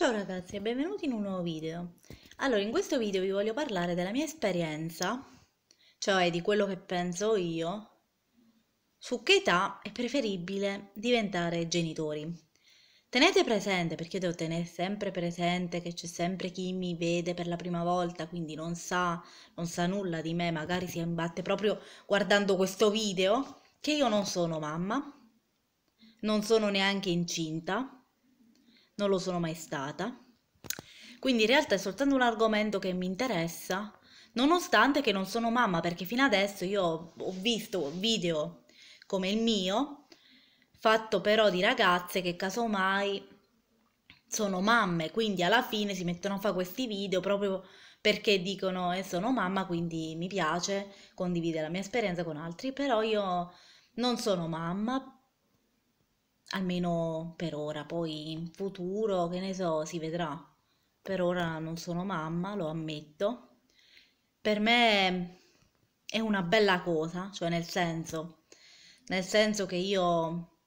Ciao ragazzi e benvenuti in un nuovo video. Allora, in questo video vi voglio parlare della mia esperienza, cioè di quello che penso io, su che età è preferibile diventare genitori. Tenete presente, perché devo tenere sempre presente che c'è sempre chi mi vede per la prima volta, quindi non sa, non sa nulla di me, magari si imbatte proprio guardando questo video, che io non sono mamma, non sono neanche incinta, non lo sono mai stata. Quindi in realtà è soltanto un argomento che mi interessa, nonostante che non sono mamma, perché fino adesso io ho visto video come il mio, fatto però di ragazze che casomai sono mamme, quindi alla fine si mettono a fare questi video proprio perché dicono e eh, sono mamma, quindi mi piace condividere la mia esperienza con altri, però io non sono mamma, almeno per ora, poi in futuro, che ne so, si vedrà. Per ora non sono mamma, lo ammetto. Per me è una bella cosa, cioè nel senso, nel senso che io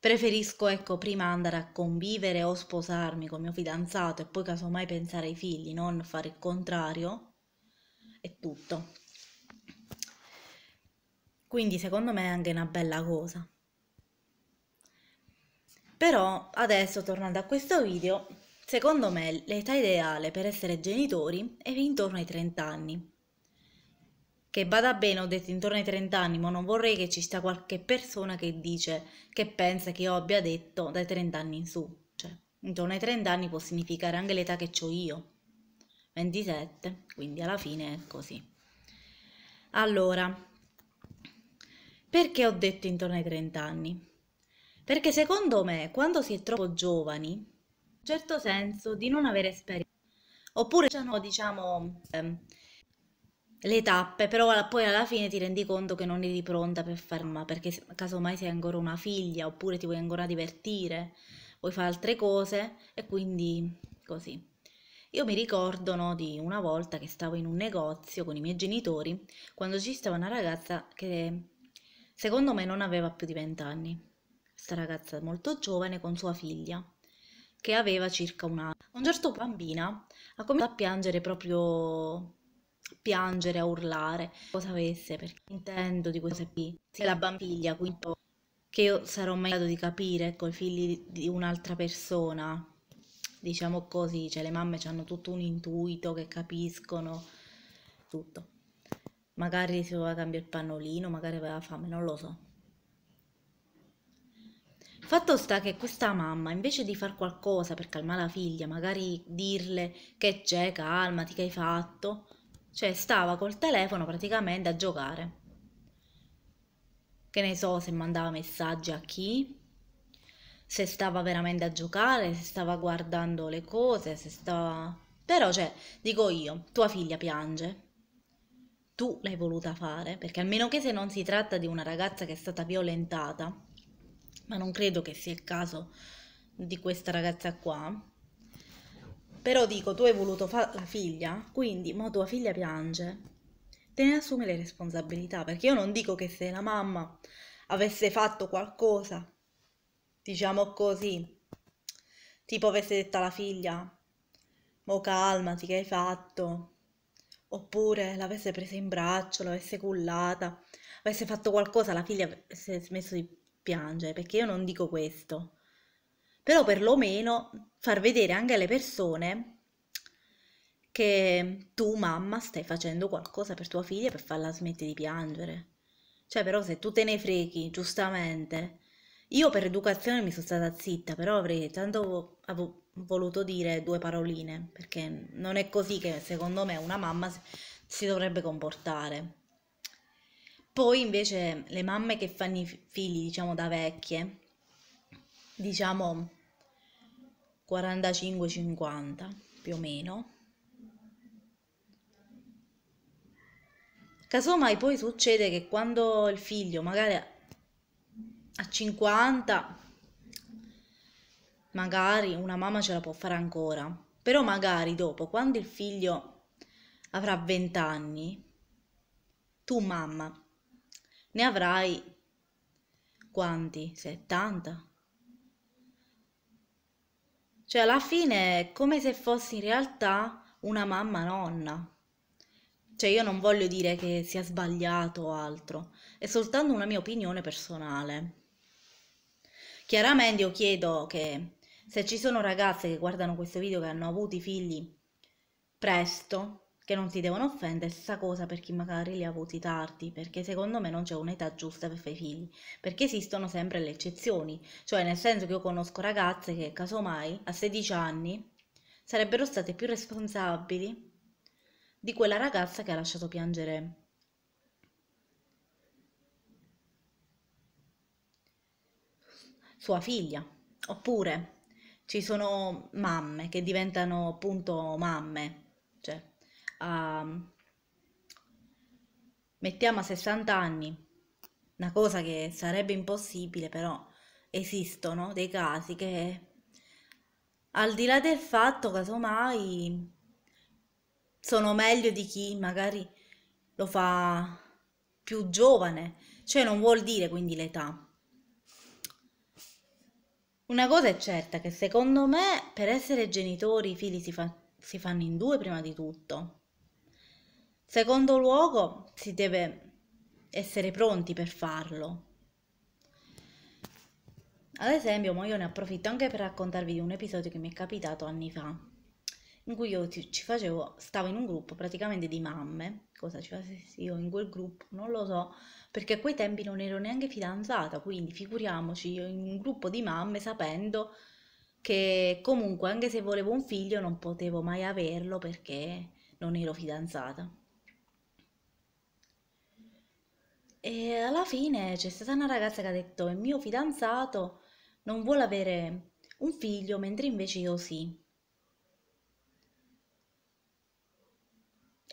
preferisco, ecco, prima andare a convivere o sposarmi con mio fidanzato e poi casomai pensare ai figli, non fare il contrario è tutto. Quindi secondo me è anche una bella cosa. Però adesso, tornando a questo video, secondo me l'età ideale per essere genitori è intorno ai 30 anni. Che vada bene, ho detto intorno ai 30 anni, ma non vorrei che ci sia qualche persona che dice, che pensa che io abbia detto dai 30 anni in su. Cioè, intorno ai 30 anni può significare anche l'età che ho io. 27, quindi alla fine è così. Allora, perché ho detto intorno ai 30 anni? Perché secondo me, quando si è troppo giovani, in un certo senso di non avere esperienza, oppure c'hanno, diciamo, ehm, le tappe, però poi alla fine ti rendi conto che non eri pronta per farma, perché casomai sei ancora una figlia, oppure ti vuoi ancora divertire, vuoi fare altre cose, e quindi così. Io mi ricordo no, di una volta che stavo in un negozio con i miei genitori, quando ci stava una ragazza che secondo me non aveva più di vent'anni questa ragazza molto giovane, con sua figlia, che aveva circa un anno. Un certo bambina ha cominciato a piangere proprio piangere, a urlare, cosa avesse, perché intendo di questa qui. Se la bambiglia, quindi che io sarò mai in grado di capire con ecco, i figli di un'altra persona, diciamo così, cioè le mamme hanno tutto un intuito che capiscono tutto. Magari si doveva cambiare il pannolino, magari aveva fame, non lo so. Fatto sta che questa mamma, invece di far qualcosa per calmare la figlia, magari dirle che c'è, calmati, che hai fatto, cioè stava col telefono praticamente a giocare. Che ne so se mandava messaggi a chi, se stava veramente a giocare, se stava guardando le cose, se stava... Però, cioè, dico io, tua figlia piange, tu l'hai voluta fare, perché almeno che se non si tratta di una ragazza che è stata violentata, ma non credo che sia il caso di questa ragazza qua. Però dico, tu hai voluto fare la figlia, quindi mo tua figlia piange, te ne assumi le responsabilità, perché io non dico che se la mamma avesse fatto qualcosa, diciamo così, tipo avesse detto alla figlia, mo calmati che hai fatto, oppure l'avesse presa in braccio, l'avesse cullata, avesse fatto qualcosa, la figlia avesse smesso di piangere, perché io non dico questo, però perlomeno far vedere anche alle persone che tu mamma stai facendo qualcosa per tua figlia per farla smettere di piangere. Cioè però se tu te ne freghi, giustamente, io per educazione mi sono stata zitta, però avrei tanto avevo voluto dire due paroline, perché non è così che secondo me una mamma si dovrebbe comportare. Poi invece le mamme che fanno i figli, diciamo da vecchie, diciamo 45-50 più o meno, casomai poi succede che quando il figlio magari a 50 magari una mamma ce la può fare ancora, però magari dopo, quando il figlio avrà 20 anni, tu mamma ne avrai quanti? 70? Cioè alla fine è come se fossi in realtà una mamma nonna. Cioè io non voglio dire che sia sbagliato o altro, è soltanto una mia opinione personale. Chiaramente io chiedo che se ci sono ragazze che guardano questo video che hanno avuto i figli presto, che non si devono offendere, stessa cosa per chi magari li ha avuti tardi, perché secondo me non c'è un'età giusta per fare i figli, perché esistono sempre le eccezioni, cioè nel senso che io conosco ragazze che casomai a 16 anni sarebbero state più responsabili di quella ragazza che ha lasciato piangere sua figlia, oppure ci sono mamme che diventano appunto mamme, cioè a mettiamo a 60 anni, una cosa che sarebbe impossibile, però esistono dei casi che al di là del fatto, casomai, sono meglio di chi magari lo fa più giovane, cioè non vuol dire quindi l'età. Una cosa è certa che secondo me per essere genitori i figli si, fa, si fanno in due prima di tutto Secondo luogo, si deve essere pronti per farlo. Ad esempio, mo io ne approfitto anche per raccontarvi di un episodio che mi è capitato anni fa, in cui io ci facevo, stavo in un gruppo praticamente di mamme, cosa ci facessi io in quel gruppo, non lo so, perché a quei tempi non ero neanche fidanzata, quindi figuriamoci io in un gruppo di mamme sapendo che comunque anche se volevo un figlio non potevo mai averlo perché non ero fidanzata. E alla fine c'è stata una ragazza che ha detto: Il mio fidanzato non vuole avere un figlio, mentre invece io sì.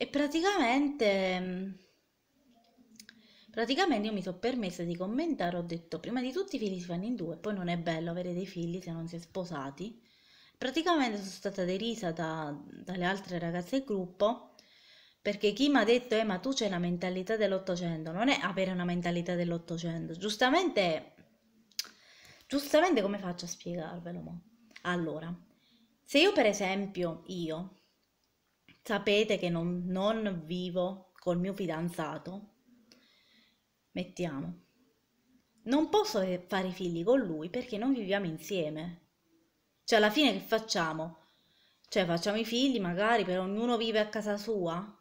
E praticamente. Mm, praticamente io mi sono permessa di commentare, ho detto prima di tutto, i figli si fanno in due, poi non è bello avere dei figli se non si è sposati. Praticamente sono stata derisa da, dalle altre ragazze del gruppo perché chi mi ha detto, eh, ma tu c'è la mentalità dell'Ottocento, non è avere una mentalità dell'Ottocento. Giustamente, giustamente come faccio a spiegarvelo? Mo? Allora, se io per esempio, io, sapete che non, non vivo col mio fidanzato, mettiamo, non posso fare figli con lui perché non viviamo insieme. Cioè, alla fine che facciamo? Cioè, facciamo i figli magari, però ognuno vive a casa sua?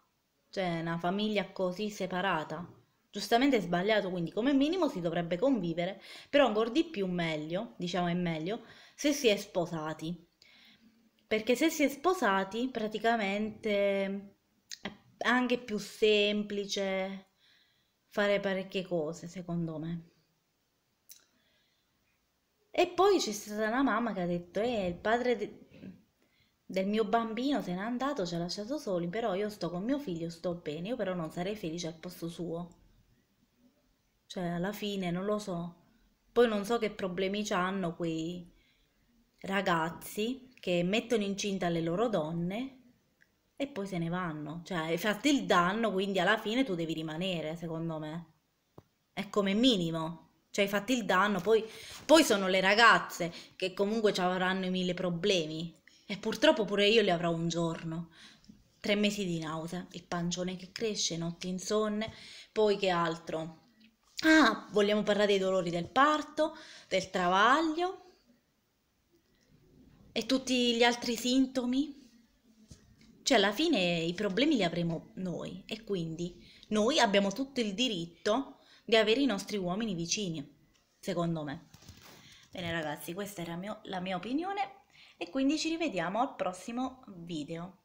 Cioè, una famiglia così separata. Giustamente è sbagliato, quindi come minimo si dovrebbe convivere, però ancora di più meglio, diciamo è meglio, se si è sposati. Perché se si è sposati praticamente è anche più semplice fare parecchie cose, secondo me. E poi c'è stata una mamma che ha detto, eh, il padre del mio bambino se n'è andato, ci ha lasciato soli, però io sto con mio figlio, sto bene, io però non sarei felice al posto suo. Cioè, alla fine non lo so. Poi non so che problemi ci hanno quei ragazzi che mettono incinta le loro donne e poi se ne vanno. Cioè, hai fatto il danno, quindi alla fine tu devi rimanere, secondo me. È come minimo. Cioè, hai fatto il danno, poi, poi sono le ragazze che comunque ci avranno i mille problemi e purtroppo pure io li avrò un giorno. Tre mesi di nausea, il pancione che cresce, notti insonne, poi che altro? Ah, vogliamo parlare dei dolori del parto, del travaglio e tutti gli altri sintomi? Cioè, alla fine i problemi li avremo noi e quindi noi abbiamo tutto il diritto di avere i nostri uomini vicini, secondo me. Bene ragazzi, questa era mio, la mia opinione e quindi ci rivediamo al prossimo video.